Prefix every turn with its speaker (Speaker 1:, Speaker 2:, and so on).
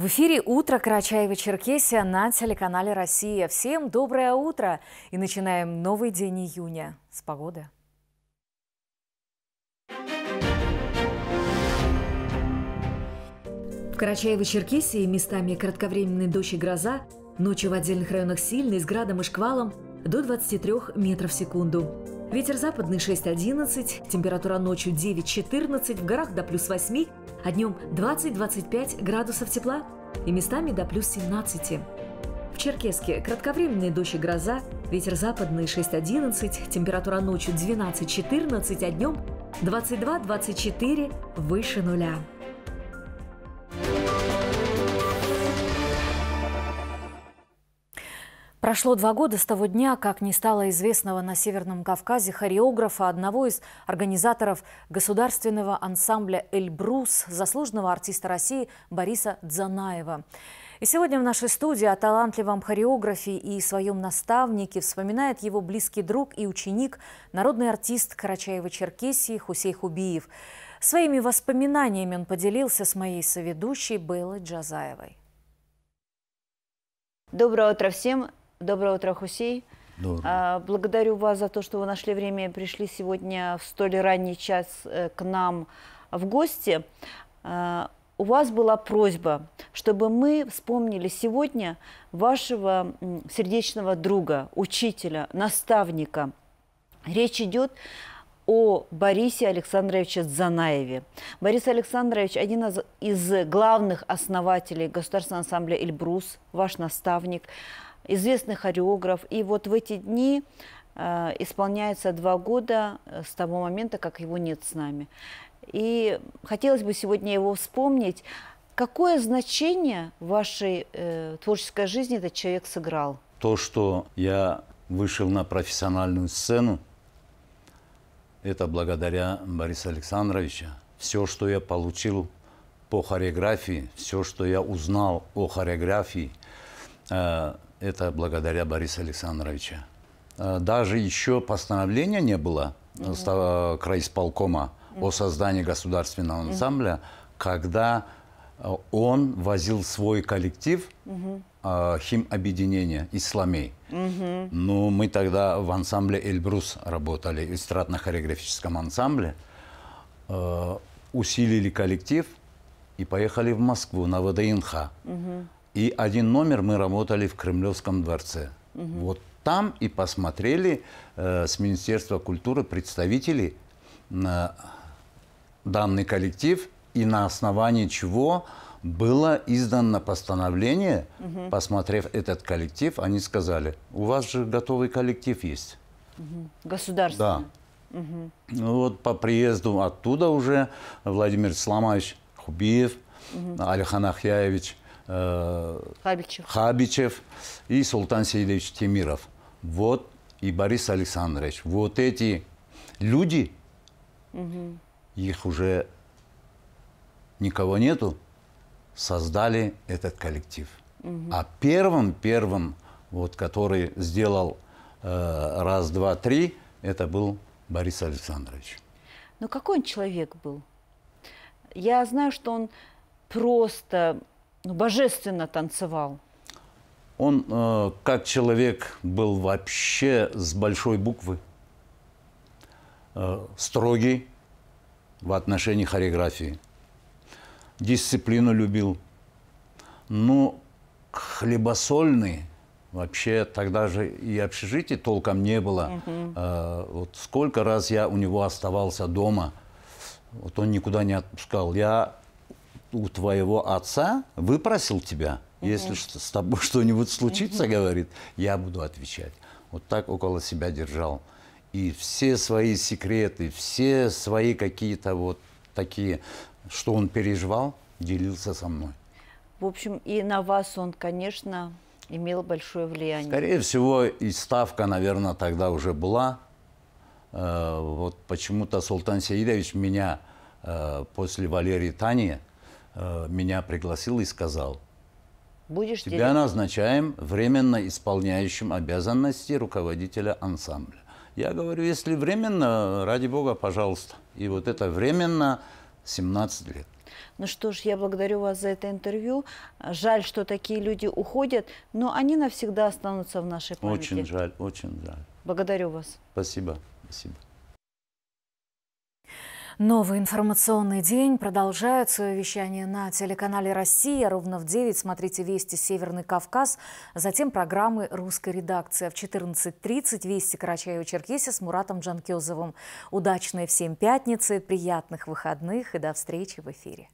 Speaker 1: В эфире «Утро Карачаева-Черкесия» на телеканале «Россия». Всем доброе утро и начинаем новый день июня с погоды. В Карачаево-Черкесии местами кратковременный дождь и гроза, ночью в отдельных районах сильный, с градом и шквалом до 23 метров в секунду. Ветер западный 6-11, температура ночью 9-14, в горах до плюс 8, а днем 20-25 градусов тепла и местами до плюс 17. В Черкеске кратковременные дождь и гроза, ветер западный 6-11, температура ночью 12-14, а днем 22-24 выше нуля. Прошло два года с того дня, как не стало известного на Северном Кавказе хореографа, одного из организаторов государственного ансамбля «Эльбрус», заслуженного артиста России Бориса Дзанаева. И сегодня в нашей студии о талантливом хореографе и своем наставнике вспоминает его близкий друг и ученик, народный артист Карачаева-Черкесии Хусей Хубиев. Своими воспоминаниями он поделился с моей соведущей Беллой Джазаевой. Доброе утро всем! Доброе утро,
Speaker 2: Хусей. Доброе. А, благодарю вас за то, что вы нашли время и пришли сегодня в столь ранний час э, к нам в гости. А, у вас была просьба, чтобы мы вспомнили сегодня вашего сердечного друга, учителя, наставника. Речь идет о Борисе Александровиче Занаеве. Борис Александрович – один из главных основателей Государственной ассамблеи «Эльбрус», ваш наставник – известный хореограф. И вот в эти дни э, исполняется два года э, с того момента, как его нет с нами. И хотелось бы сегодня его вспомнить. Какое значение в вашей э, творческой жизни этот человек сыграл?
Speaker 3: То, что я вышел на профессиональную сцену, это благодаря Борису Александровича. Все, что я получил по хореографии, все, что я узнал о хореографии, э, это благодаря Бориса Александровича. А, даже еще постановления не было угу. Mm -hmm. крайисполкома Mm -hmm. о создании государственного ансамбля, Mm -hmm. когда э, он возил свой коллектив угу. э, химобъединения «Исламей». Угу. Ну, мы тогда в ансамбле «Эльбрус» работали, в эстрадно-хореографическом ансамбле. Э, усилили коллектив и поехали в Москву на ВДНХ. Угу и один номер мы работали в Кремлевском дворце. Угу. Вот там и посмотрели э, с Министерства культуры представители на э, данный коллектив и на основании чего было издано постановление, угу. посмотрев этот коллектив, они сказали, у вас же готовый коллектив есть. Угу. Государственный. Да. Угу. Ну, вот по приезду оттуда уже Владимир Сламович Хубиев, угу. Алихан Ахьяевич – Хабичев. Хабичев и Султан Сеидович Темиров. Вот и Борис Александрович. Вот эти люди, угу. их уже никого нету, создали этот коллектив. Угу. А первым, первым, вот, который сделал э, раз, два, три, это был Борис Александрович.
Speaker 2: Но ну, какой он человек был? Я знаю, что он просто ну, божественно танцевал.
Speaker 3: Он, э, как человек, был вообще с большой буквы. Э, строгий в отношении хореографии. Дисциплину любил. Но ну, хлебосольный вообще тогда же и общежитий толком не было. Угу. Э, вот сколько раз я у него оставался дома, вот он никуда не отпускал. Я у твоего отца выпросил тебя. Угу. Если с тобой что-нибудь случится, угу. говорит, я буду отвечать. Вот так около себя держал. И все свои секреты, все свои какие-то вот такие, что он переживал, делился со мной.
Speaker 2: В общем, и на вас он, конечно, имел большое влияние. Скорее
Speaker 3: всего, и ставка, наверное, тогда уже была. Э, вот почему-то Султан Саидович меня э, после Валерии Тани Э, меня пригласил и сказал,
Speaker 2: Будешь тебя делить?
Speaker 3: назначаем временно исполняющим обязанности руководителя ансамбля. Я говорю, если временно, ради бога, пожалуйста. И вот это временно 17 лет.
Speaker 2: Ну что ж, я благодарю вас за это интервью. Жаль, что такие люди уходят, но они навсегда останутся в нашей памяти. Очень
Speaker 3: жаль, очень жаль.
Speaker 2: Благодарю вас.
Speaker 3: Спасибо, спасибо.
Speaker 1: Новый информационный день продолжает свое вещание на телеканале «Россия». Ровно в 9 смотрите «Вести Северный Кавказ», затем программы Русская редакция А в 14.30 «Вести Карачаева-Черкесия» с Муратом Джанкезовым. Удачной всем пятницы, приятных выходных и до встречи в эфире.